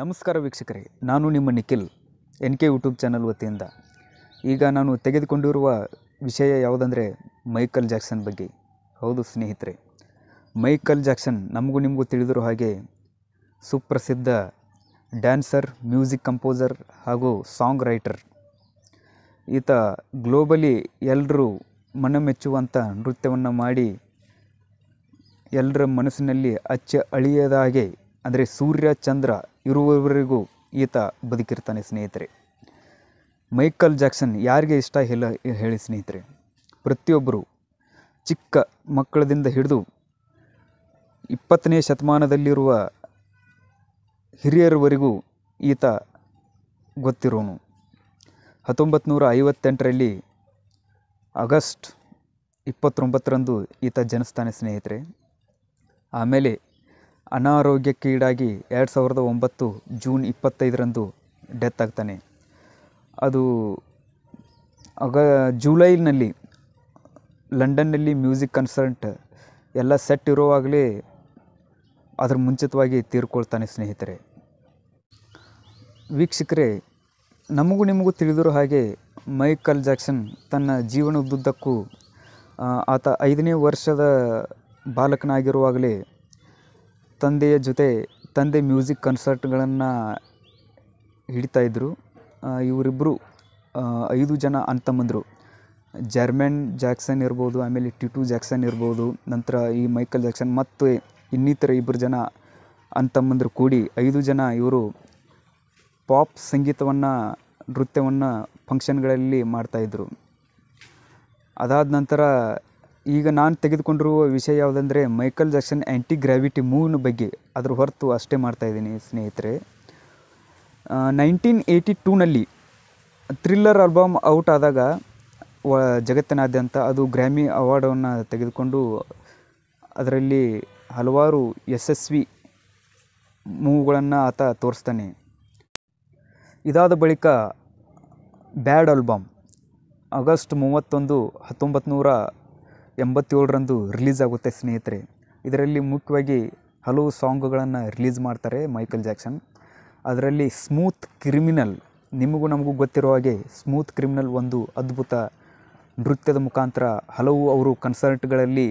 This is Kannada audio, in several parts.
ನಮಸ್ಕಾರ ವೀಕ್ಷಕರೇ ನಾನು ನಿಮ್ಮ Nikhil N K YouTube channel ವತಿಯಿಂದ ಈಗ ನಾನು ತೆಗೆದುಕೊಂಡಿರುವ ವಿಷಯ ಯಾವುದಂದರೆ ಮೈಕಲ್ ಜಾಕ್ಸನ್ ಬಗ್ಗೆ ಹೌದು ಸ್ನೇಹಿತರೆ ಮೈಕಲ್ ಜಾಕ್ಸನ್ ನಮಗೂ ನಿಮಗೂ ತಿಳಿದಿರೋ ಹಾಗೆ ಸುಪ್ರಸಿದ್ಧ ಡ್ಯಾನ್ಸರ್ ಮ್ಯೂಸಿಕ್ ಕಂಪೋಸರ್ ಹಾಗೂ ಸಾಂಗ್ ರೈಟರ್ ಈತ ಗ್ಲೋಬಲಿ ಎಲ್ಲರೂ ಮನಮೆಚ್ಚುವಂಥ ನೃತ್ಯವನ್ನು ಮಾಡಿ ಎಲ್ಲರ ಮನಸ್ಸಿನಲ್ಲಿ ಅಚ್ಚ ಅಳಿಯದ ಹಾಗೆ ಅಂದರೆ ಸೂರ್ಯ ಚಂದ್ರ ಇರುವವರೆಗೂ ಈತ ಬದುಕಿರ್ತಾನೆ ಸ್ನೇಹಿತರೆ ಮೈಕಲ್ ಜಾಕ್ಸನ್ ಯಾರಿಗೆ ಇಷ್ಟ ಇಲ್ಲ ಹೇಳಿ ಸ್ನೇಹಿತರೆ ಪ್ರತಿಯೊಬ್ಬರು ಚಿಕ್ಕ ಮಕ್ಕಳದಿಂದ ಹಿಡಿದು ಇಪ್ಪತ್ತನೇ ಶತಮಾನದಲ್ಲಿರುವ ಹಿರಿಯರವರೆಗೂ ಈತ ಗೊತ್ತಿರೋನು ಹತ್ತೊಂಬತ್ತು ನೂರ ಐವತ್ತೆಂಟರಲ್ಲಿ ಆಗಸ್ಟ್ ಇಪ್ಪತ್ತೊಂಬತ್ತರಂದು ಈತ ಜನಿಸ್ತಾನೆ ಸ್ನೇಹಿತರೆ ಆಮೇಲೆ ಅನಾರೋಗ್ಯಕ್ಕೀಡಾಗಿ ಎರಡು ಸಾವಿರದ ಒಂಬತ್ತು ಜೂನ್ ಇಪ್ಪತ್ತೈದರಂದು ಡೆತ್ ಆಗ್ತಾನೆ ಅದು ಆಗ ಜುಲೈನಲ್ಲಿ ಲಂಡನ್ನಲ್ಲಿ ಮ್ಯೂಸಿಕ್ ಕನ್ಸರ್ಟ್ ಎಲ್ಲ ಸೆಟ್ ಇರೋವಾಗಲೇ ಅದ್ರ ಮುಂಚಿತವಾಗಿ ತೀರ್ಕೊಳ್ತಾನೆ ಸ್ನೇಹಿತರೆ ವೀಕ್ಷಕರೇ ನಮಗೂ ನಿಮಗೂ ತಿಳಿದಿರೋ ಹಾಗೆ ಮೈಕಲ್ ಜಾಕ್ಸನ್ ತನ್ನ ಜೀವನದುದ್ದಕ್ಕೂ ಆತ ಐದನೇ ವರ್ಷದ ಬಾಲಕನಾಗಿರುವಾಗಲೇ ತಂದೆಯ ಜೊತೆ ತಂದೆ ಮ್ಯೂಸಿಕ್ ಕನ್ಸರ್ಟ್ಗಳನ್ನು ಹಿಡಿತಾಯಿದ್ರು ಇವರಿಬ್ಬರು ಐದು ಜನ ಅಂತಮ್ಮಂದರು ಜರ್ಮೆನ್ ಜಾಕ್ಸನ್ ಇರ್ಬೋದು ಆಮೇಲೆ ಟಿಟು ಜಾಕ್ಸನ್ ಇರ್ಬೋದು ನಂತರ ಈ ಮೈಕಲ್ ಜಾಕ್ಸನ್ ಮತ್ತು ಇನ್ನಿತರ ಇಬ್ಬರು ಜನ ಅಂತಮ್ಮಂದರು ಕೂಡಿ ಐದು ಜನ ಇವರು ಪಾಪ್ ಸಂಗೀತವನ್ನು ನೃತ್ಯವನ್ನು ಫಂಕ್ಷನ್ಗಳಲ್ಲಿ ಮಾಡ್ತಾಯಿದ್ರು ಅದಾದ ನಂತರ ಈಗ ನಾನು ತೆಗೆದುಕೊಂಡಿರುವ ವಿಷಯ ಯಾವುದಂದರೆ ಮೈಕಲ್ ಜಾಕ್ಸನ್ ಆ್ಯಂಟಿ ಗ್ರಾವಿಟಿ ಮೂವ್ನ ಬಗ್ಗೆ ಅದ್ರ ಹೊರತು ಅಷ್ಟೇ ಮಾಡ್ತಾಯಿದ್ದೀನಿ ಸ್ನೇಹಿತರೆ ನೈನ್ಟೀನ್ ಏಯ್ಟಿ ಟೂನಲ್ಲಿ ಥ್ರಿಲ್ಲರ್ ಆಲ್ಬಮ್ ಔಟ್ ಆದಾಗ ವ ಜಗತ್ತಿನಾದ್ಯಂತ ಅದು ಗ್ರ್ಯಾಮಿ ಅವಾರ್ಡನ್ನು ತೆಗೆದುಕೊಂಡು ಅದರಲ್ಲಿ ಹಲವಾರು ಯಶಸ್ವಿ ಮೂವ್ಗಳನ್ನು ಆತ ತೋರಿಸ್ತಾನೆ ಇದಾದ ಬಳಿಕ ಬ್ಯಾಡ್ ಆಲ್ಬಮ್ ಆಗಸ್ಟ್ ಮೂವತ್ತೊಂದು ಹತ್ತೊಂಬತ್ತು ನೂರ ಎಂಬತ್ತೇಳರಂದು ರಿಲೀಸ್ ಆಗುತ್ತೆ ಸ್ನೇಹಿತರೆ ಇದರಲ್ಲಿ ಮುಖ್ಯವಾಗಿ ಹಲವು ಸಾಂಗ್ಗಳನ್ನು ರಿಲೀಸ್ ಮಾಡ್ತಾರೆ ಮೈಕಲ್ ಜಾಕ್ಸನ್ ಅದರಲ್ಲಿ ಸ್ಮೂತ್ ಕ್ರಿಮಿನಲ್ ನಿಮಗೂ ನಮಗೂ ಗೊತ್ತಿರೋ ಹಾಗೆ ಸ್ಮೂತ್ ಕ್ರಿಮಿನಲ್ ಒಂದು ಅದ್ಭುತ ನೃತ್ಯದ ಮುಖಾಂತರ ಹಲವು ಅವರು ಕನ್ಸರ್ಟ್ಗಳಲ್ಲಿ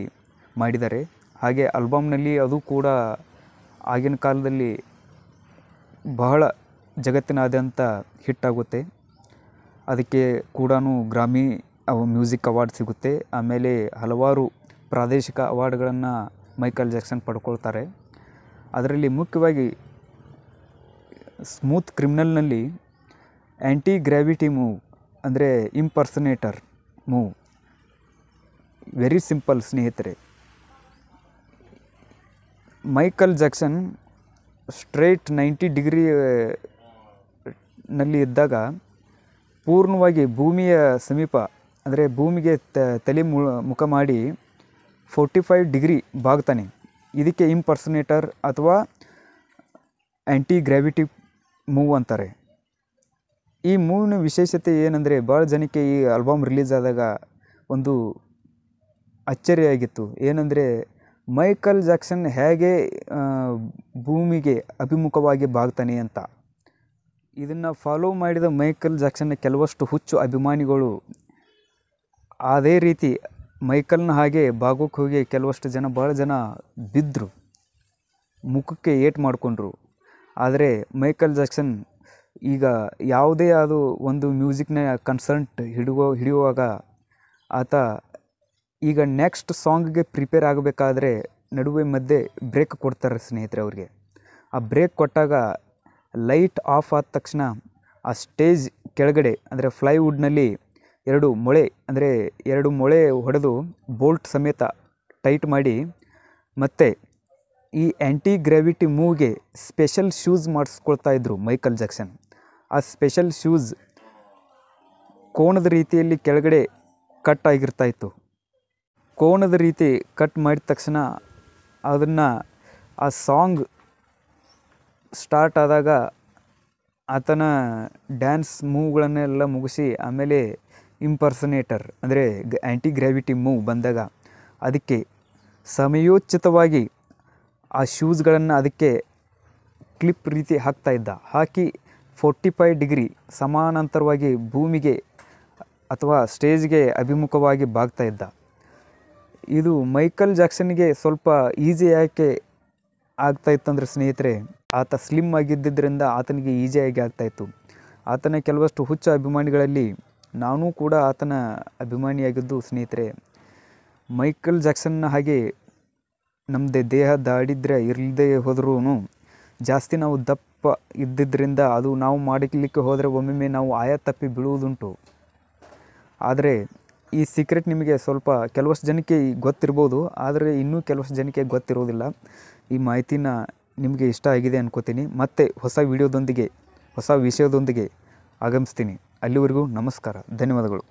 ಮಾಡಿದ್ದಾರೆ ಹಾಗೆ ಆಲ್ಬಮ್ನಲ್ಲಿ ಅದು ಕೂಡ ಆಗಿನ ಕಾಲದಲ್ಲಿ ಬಹಳ ಜಗತ್ತಿನಾದ್ಯಂತ ಹಿಟ್ಟಾಗುತ್ತೆ ಅದಕ್ಕೆ ಕೂಡ ಗ್ರಾಮೀ ಅವು ಮ್ಯೂಸಿಕ್ ಅವಾರ್ಡ್ ಸಿಗುತ್ತೆ ಆಮೇಲೆ ಹಲವಾರು ಪ್ರಾದೇಶಿಕ ಅವಾರ್ಡ್ಗಳನ್ನು ಮೈಕಲ್ ಜಾಕ್ಸನ್ ಪಡ್ಕೊಳ್ತಾರೆ ಅದರಲ್ಲಿ ಮುಖ್ಯವಾಗಿ ಸ್ಮೂತ್ ಕ್ರಿಮಿನಲ್ನಲ್ಲಿ ಆ್ಯಂಟಿ ಗ್ರಾವಿಟಿ ಮೂವ್ ಅಂದರೆ ಇಂಪರ್ಸನೇಟರ್ ಮೂವ್ ವೆರಿ ಸಿಂಪಲ್ ಸ್ನೇಹಿತರೆ Michael Jackson straight ninety degree ನಲ್ಲಿ ಇದ್ದಾಗ ಪೂರ್ಣವಾಗಿ ಭೂಮಿಯ ಸಮೀಪ ಅಂದರೆ ಭೂಮಿಗೆ ತಲೆ ಮುಖ ಮಾಡಿ ಫೋರ್ಟಿ ಫೈವ್ ಡಿಗ್ರಿ ಬಾಗ್ತಾನೆ ಇದಕ್ಕೆ ಇಂಪರ್ಸನೇಟರ್ ಅಥವಾ ಆ್ಯಂಟಿ ಗ್ರಾವಿಟಿ ಮೂವ್ ಅಂತಾರೆ ಈ ಮೂವಿನ ವಿಶೇಷತೆ ಏನಂದರೆ ಭಾಳ ಜನಕ್ಕೆ ಈ ಆಲ್ಬಮ್ ರಿಲೀಸ್ ಆದಾಗ ಒಂದು ಅಚ್ಚರಿಯಾಗಿತ್ತು ಏನಂದರೆ ಮೈಕಲ್ ಜಾಕ್ಸನ್ ಹೇಗೆ ಭೂಮಿಗೆ ಅಭಿಮುಖವಾಗಿ ಬಾಗ್ತಾನೆ ಅಂತ ಇದನ್ನು ಫಾಲೋ ಮಾಡಿದ ಮೈಕಲ್ ಜಾಕ್ಸನ್ನ ಕೆಲವಷ್ಟು ಹುಚ್ಚು ಅಭಿಮಾನಿಗಳು ಅದೇ ರೀತಿ ಮೈಕಲ್ನ ಹಾಗೆ ಬಾಗೋಕ್ಕೆ ಹೋಗಿ ಕೆಲವಷ್ಟು ಜನ ಭಾಳ ಜನ ಬಿದ್ದರು ಮುಖಕ್ಕೆ ಏಟು ಮಾಡಿಕೊಂಡ್ರು ಆದರೆ ಮೈಕಲ್ ಜಾಕ್ಸನ್ ಈಗ ಯಾವುದೇ ಅದು ಒಂದು ಮ್ಯೂಸಿಕ್ನ ಕನ್ಸರ್ಟ್ ಹಿಡುವ ಹಿಡಿಯುವಾಗ ಆತ ಈಗ ನೆಕ್ಸ್ಟ್ ಸಾಂಗ್ಗೆ ಪ್ರಿಪೇರ್ ಆಗಬೇಕಾದ್ರೆ ನಡುವೆ ಮಧ್ಯೆ ಬ್ರೇಕ್ ಕೊಡ್ತಾರೆ ಸ್ನೇಹಿತರೆ ಅವ್ರಿಗೆ ಆ ಬ್ರೇಕ್ ಕೊಟ್ಟಾಗ ಲೈಟ್ ಆಫ್ ಆದ ತಕ್ಷಣ ಆ ಸ್ಟೇಜ್ ಕೆಳಗಡೆ ಅಂದರೆ ಫ್ಲೈವುಡ್ನಲ್ಲಿ ಎರಡು ಮೊಳೆ ಅಂದರೆ ಎರಡು ಮೊಳೆ ಹೊಡೆದು ಬೋಲ್ಟ್ ಸಮೇತ ಟೈಟ್ ಮಾಡಿ ಮತ್ತು ಈ ಆ್ಯಂಟಿ ಗ್ರಾವಿಟಿ ಮೂವ್ಗೆ ಸ್ಪೆಷಲ್ ಶೂಸ್ ಮಾಡಿಸ್ಕೊಳ್ತಾ ಇದ್ದರು ಮೈಕಲ್ ಜಾಕ್ಸನ್ ಆ ಸ್ಪೆಷಲ್ ಶೂಸ್ ಕೋಣದ ರೀತಿಯಲ್ಲಿ ಕೆಳಗಡೆ ಕಟ್ ಆಗಿರ್ತಾ ಇತ್ತು ಕೋಣದ ರೀತಿ ಕಟ್ ಮಾಡಿದ ತಕ್ಷಣ ಅದನ್ನು ಆ ಸಾಂಗ್ ಸ್ಟಾರ್ಟ್ ಆದಾಗ ಆತನ ಡ್ಯಾನ್ಸ್ ಮೂವ್ಗಳನ್ನೆಲ್ಲ ಮುಗಿಸಿ ಆಮೇಲೆ ಇಂಪರ್ಸನೇಟರ್ ಅಂದರೆ ಆ್ಯಂಟಿ ಗ್ರಾವಿಟಿ ಮೂವ್ ಬಂದಾಗ ಅದಕ್ಕೆ ಸಮಯೋಚಿತವಾಗಿ ಆ ಶೂಸ್ಗಳನ್ನು ಅದಕ್ಕೆ ಕ್ಲಿಪ್ ರೀತಿ ಹಾಕ್ತಾ ಇದ್ದ ಹಾಕಿ ಫೋರ್ಟಿ ಫೈವ್ ಡಿಗ್ರಿ ಸಮಾನಾಂತರವಾಗಿ ಭೂಮಿಗೆ ಅಥವಾ ಸ್ಟೇಜ್ಗೆ ಅಭಿಮುಖವಾಗಿ ಬಾಗ್ತಾ ಇದ್ದ ಇದು ಮೈಕಲ್ ಜಾಕ್ಸನ್ಗೆ ಸ್ವಲ್ಪ ಈಸಿ ಯಾಕೆ ಅಂದರೆ ಸ್ನೇಹಿತರೆ ಆತ ಸ್ಲಿಮ್ ಆಗಿದ್ದರಿಂದ ಆತನಿಗೆ ಈಸಿಯಾಗಿ ಆಗ್ತಾಯಿತ್ತು ಆತನ ಕೆಲವಷ್ಟು ಹುಚ್ಚ ಅಭಿಮಾನಿಗಳಲ್ಲಿ ನಾನೂ ಕೂಡ ಆತನ ಅಭಿಮಾನಿಯಾಗಿದ್ದು ಸ್ನೇಹಿತರೆ ಮೈಕಲ್ ಜಾಕ್ಸನ್ನ ಹಾಗೆ ನಮ್ಮದೇ ದೇಹ ದಾಡಿದ್ರೆ ಇರಲಿದೆ ಹೋದ್ರೂ ಜಾಸ್ತಿ ನಾವು ದಪ್ಪ ಇದ್ದಿದ್ದರಿಂದ ಅದು ನಾವು ಮಾಡಲಿಕ್ಕೆ ಹೋದರೆ ಒಮ್ಮೊಮ್ಮೆ ನಾವು ಆಯ ತಪ್ಪಿ ಬೀಳುವುದುಂಟು ಆದರೆ ಈ ಸೀಕ್ರೆಟ್ ನಿಮಗೆ ಸ್ವಲ್ಪ ಕೆಲವಷ್ಟು ಜನಕ್ಕೆ ಗೊತ್ತಿರ್ಬೋದು ಆದರೆ ಇನ್ನೂ ಕೆಲವಷ್ಟು ಜನಕ್ಕೆ ಗೊತ್ತಿರೋದಿಲ್ಲ ಈ ಮಾಹಿತಿನ ನಿಮಗೆ ಇಷ್ಟ ಆಗಿದೆ ಅನ್ಕೋತೀನಿ ಮತ್ತೆ ಹೊಸ ವಿಡಿಯೋದೊಂದಿಗೆ ಹೊಸ ವಿಷಯದೊಂದಿಗೆ ಆಗಮಿಸ್ತೀನಿ ಅಲ್ಲಿವರೆಗೂ ನಮಸ್ಕಾರ ಧನ್ಯವಾದಗಳು